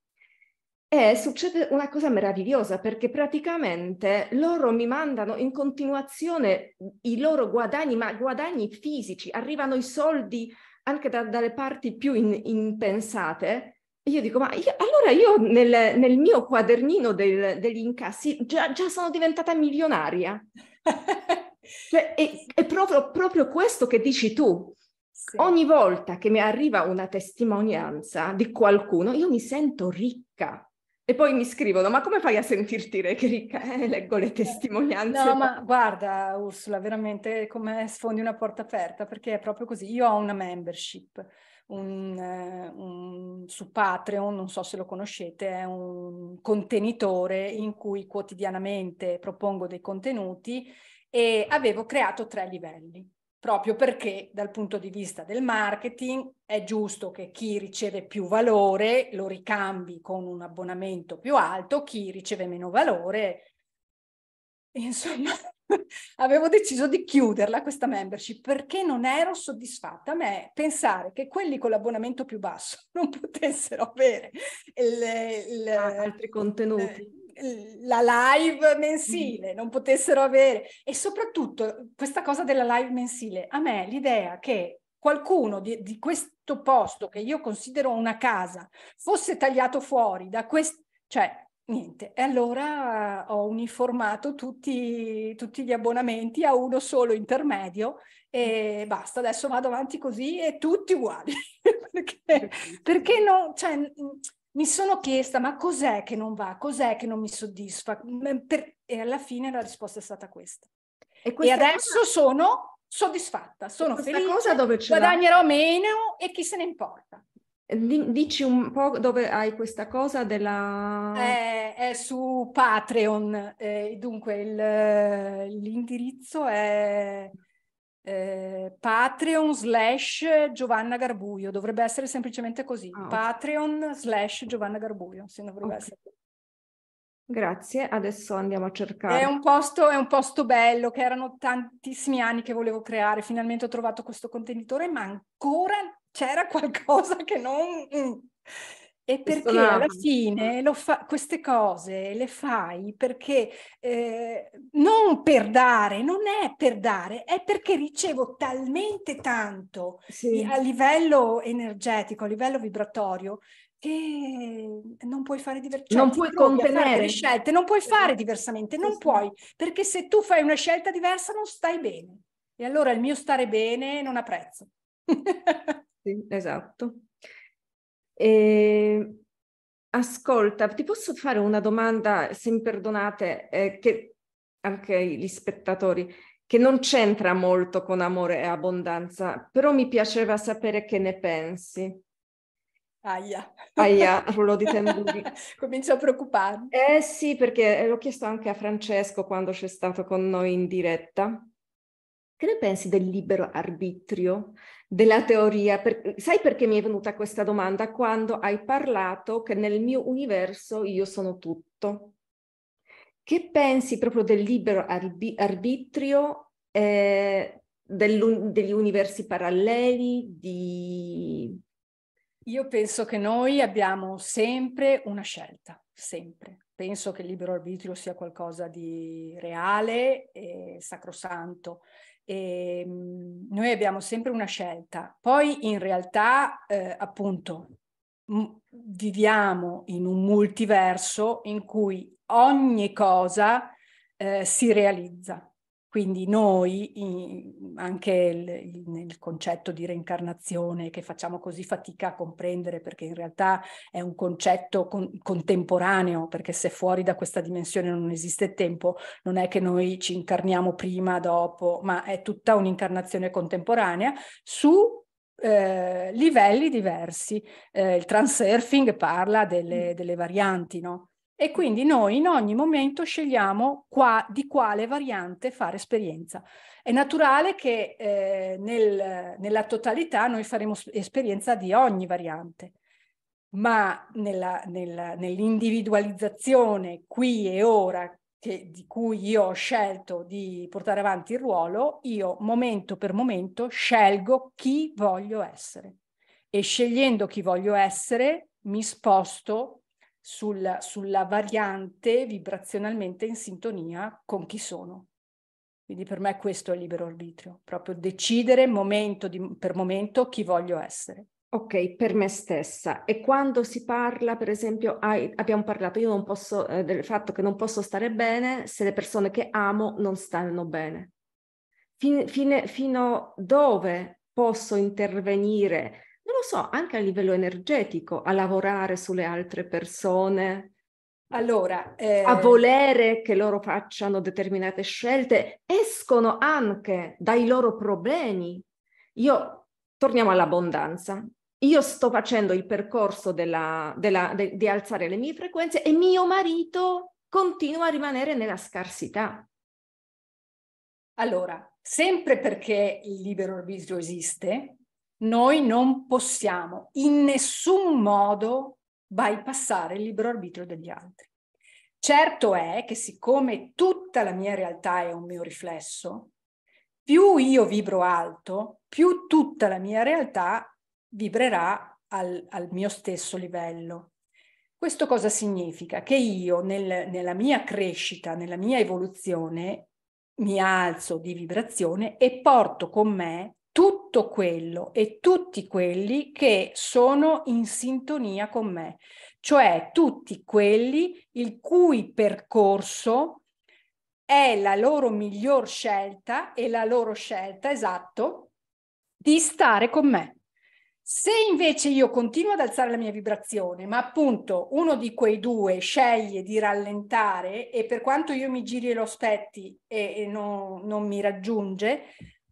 E succede una cosa meravigliosa perché praticamente loro mi mandano in continuazione i loro guadagni, ma guadagni fisici, arrivano i soldi anche da, dalle parti più in, impensate io dico, ma io, allora io nel, nel mio quadernino del, degli incassi già, già, sono diventata milionaria. cioè, è, è proprio, proprio, questo che dici tu. Sì. Ogni volta che mi arriva una testimonianza di qualcuno, io mi sento ricca. E poi mi scrivono, ma come fai a sentirti ricca? Eh, leggo le testimonianze. No, ma guarda Ursula, veramente come sfondi una porta aperta, perché è proprio così. Io ho una membership un, eh, un, su Patreon, non so se lo conoscete, è un contenitore in cui quotidianamente propongo dei contenuti e avevo creato tre livelli proprio perché dal punto di vista del marketing è giusto che chi riceve più valore lo ricambi con un abbonamento più alto, chi riceve meno valore, insomma, avevo deciso di chiuderla questa membership perché non ero soddisfatta. A me pensare che quelli con l'abbonamento più basso non potessero avere il, il, ah, altri contenuti. La live mensile mm-hmm. non potessero avere e soprattutto questa cosa della live mensile a me l'idea che qualcuno di, di questo posto che io considero una casa fosse tagliato fuori da questo cioè Niente, e allora eh, ho uniformato tutti, tutti, gli abbonamenti a uno solo intermedio e basta, adesso vado avanti così e tutti uguali. perché, perché no, cioè, mi sono chiesta ma cos'è che non va, cos'è che non mi soddisfa? Per, e alla fine la risposta è stata questa. E, e adesso cosa... sono soddisfatta, sono felice, cosa dove guadagnerò meno e chi se ne importa. Dici un po' dove hai questa cosa della... È, è su Patreon, eh, dunque il, l'indirizzo è eh, Patreon slash Giovanna Garbuio, dovrebbe essere semplicemente così, ah, Patreon slash Giovanna Garbuio, sì, dovrebbe okay. essere Grazie, adesso andiamo a cercare. È un, posto, è un posto bello che erano tantissimi anni che volevo creare, finalmente ho trovato questo contenitore, ma ancora c'era qualcosa che non... Mm. E perché alla fine fa, queste cose le fai perché eh, non per dare, non è per dare, è perché ricevo talmente tanto sì. a livello energetico, a livello vibratorio, che non puoi fare diversamente. Cioè, non puoi contenere. Scelte, non puoi fare diversamente, non sì. puoi, perché se tu fai una scelta diversa non stai bene. E allora il mio stare bene non ha prezzo. Sì, esatto. E... Ehm, ascolta, ti posso fare una domanda, se mi perdonate, eh, che anche gli spettatori, che non c'entra molto con amore e abbondanza, però mi piaceva sapere che ne pensi. Aia. Aia, rullo di tamburi. Comincio a preoccuparmi. Eh sì, perché l'ho chiesto anche a Francesco quando c'è stato con noi in diretta. Che ne pensi del libero arbitrio, della teoria? Per, sai perché mi è venuta questa domanda quando hai parlato che nel mio universo io sono tutto? Che pensi proprio del libero arbi, arbitrio eh, degli universi paralleli? Di... Io penso che noi abbiamo sempre una scelta, sempre. Penso che il libero arbitrio sia qualcosa di reale e sacrosanto. E ehm, noi abbiamo sempre una scelta. Poi in realtà, eh, appunto, m- viviamo in un multiverso in cui ogni cosa eh, si realizza. Quindi noi, anche nel concetto di reincarnazione che facciamo così fatica a comprendere perché in realtà è un concetto con, contemporaneo, perché se fuori da questa dimensione non esiste tempo, non è che noi ci incarniamo prima, dopo, ma è tutta un'incarnazione contemporanea su eh, livelli diversi. Eh, il transurfing parla delle, mm. delle varianti, no? E quindi noi in ogni momento scegliamo qua, di quale variante fare esperienza. È naturale che eh, nel, nella totalità noi faremo esperienza di ogni variante, ma nella, nella, nell'individualizzazione qui e ora che, di cui io ho scelto di portare avanti il ruolo, io momento per momento scelgo chi voglio essere e scegliendo chi voglio essere mi sposto sul, sulla variante vibrazionalmente in sintonia con chi sono. Quindi per me questo è il libero arbitrio, proprio decidere momento di, per momento chi voglio essere. Ok, per me stessa. E quando si parla, per esempio, hai, abbiamo parlato io posso, eh, del fatto che non posso stare bene se le persone che amo non stanno bene. Fin, fine, fino dove posso intervenire non lo so, anche a livello energetico, a lavorare sulle altre persone, allora, eh... a volere che loro facciano determinate scelte, escono anche dai loro problemi. Io, torniamo all'abbondanza. Io sto facendo il percorso della, della, de, di alzare le mie frequenze e mio marito continua a rimanere nella scarsità. Allora, sempre perché il libero arbitrio esiste, noi non possiamo in nessun modo bypassare il libero arbitrio degli altri. Certo è che siccome tutta la mia realtà è un mio riflesso, più io vibro alto, più tutta la mia realtà vibrerà al, al mio stesso livello. Questo cosa significa? Che io nel, nella mia crescita, nella mia evoluzione, mi alzo di vibrazione e porto con me tutto quello e tutti quelli che sono in sintonia con me, cioè tutti quelli il cui percorso è la loro miglior scelta e la loro scelta, esatto, di stare con me. Se invece io continuo ad alzare la mia vibrazione, ma appunto uno di quei due sceglie di rallentare e per quanto io mi giri e lo aspetti e, e non, non mi raggiunge,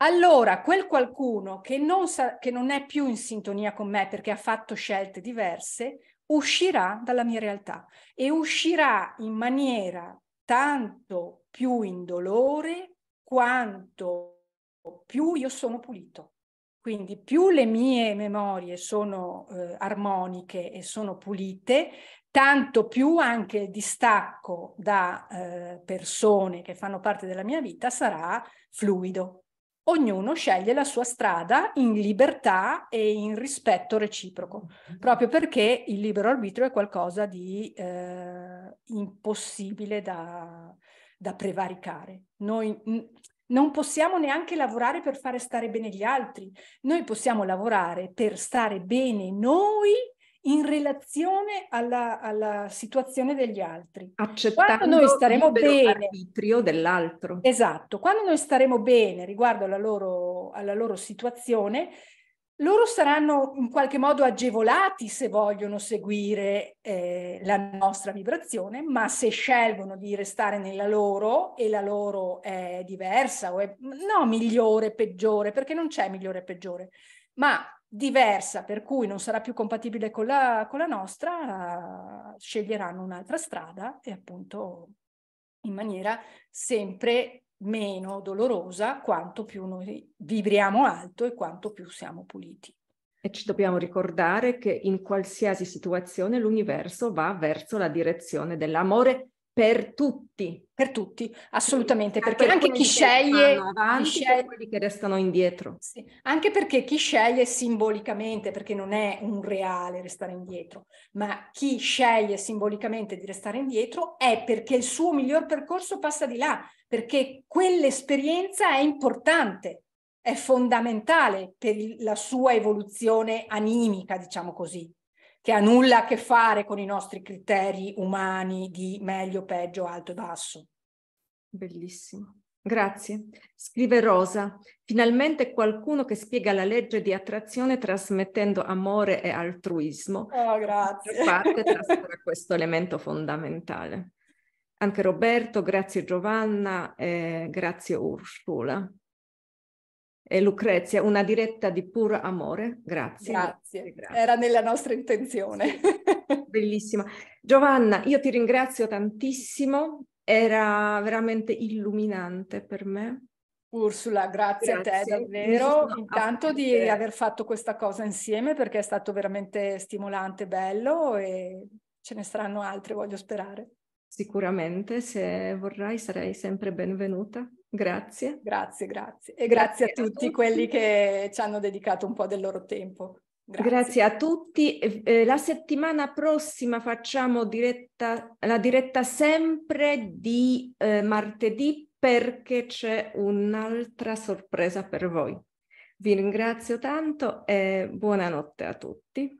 allora, quel qualcuno che non, sa, che non è più in sintonia con me perché ha fatto scelte diverse, uscirà dalla mia realtà e uscirà in maniera tanto più indolore quanto più io sono pulito. Quindi più le mie memorie sono eh, armoniche e sono pulite, tanto più anche il distacco da eh, persone che fanno parte della mia vita sarà fluido ognuno sceglie la sua strada in libertà e in rispetto reciproco, proprio perché il libero arbitrio è qualcosa di eh, impossibile da, da, prevaricare. Noi non possiamo neanche lavorare per fare stare bene gli altri, noi possiamo lavorare per stare bene noi in relazione alla, alla situazione degli altri. Accettando quando noi staremo bene arbitrio dell'altro. Esatto, quando noi staremo bene riguardo alla loro, alla loro situazione, loro saranno in qualche modo agevolati se vogliono seguire eh, la nostra vibrazione, ma se scelgono di restare nella loro e la loro è diversa o è no migliore, peggiore, perché non c'è migliore e peggiore, ma diversa, per cui non sarà più compatibile con la, con la nostra, sceglieranno un'altra strada e appunto in maniera sempre meno dolorosa quanto più noi vibriamo alto e quanto più siamo puliti. E ci dobbiamo ricordare che in qualsiasi situazione l'universo va verso la direzione dell'amore per tutti. Per tutti, assolutamente, sì, perché anche chi sceglie... Avanti, chi sceglie... quelli che restano indietro. Sì, anche perché chi sceglie simbolicamente, perché non è un reale restare indietro, ma chi sceglie simbolicamente di restare indietro è perché il suo miglior percorso passa di là, perché quell'esperienza è importante, è fondamentale per la sua evoluzione animica, diciamo così che ha nulla a che fare con i nostri criteri umani di meglio, peggio, alto e basso. Bellissimo. Grazie. Scrive Rosa, finalmente qualcuno che spiega la legge di attrazione trasmettendo amore e altruismo. Oh, grazie. Parte trascura questo elemento fondamentale. Anche Roberto, grazie Giovanna, eh, grazie Ursula. E Lucrezia, una diretta di puro amore. Grazie. Grazie. Grazie. Era nella nostra intenzione. Bellissima. Giovanna, io ti ringrazio tantissimo. Era veramente illuminante per me. Ursula, grazie, grazie, a te davvero intanto di aver fatto questa cosa insieme perché è stato veramente stimolante, bello e ce ne saranno altre, voglio sperare. Sicuramente, se vorrai, sarei sempre benvenuta. Grazie. Grazie, grazie. E grazie, grazie a, tutti a, tutti quelli che ci hanno dedicato un po' del loro tempo. Grazie, grazie a tutti. Eh, la settimana prossima facciamo diretta, la diretta sempre di eh, martedì perché c'è un'altra sorpresa per voi. Vi ringrazio tanto e buonanotte a tutti.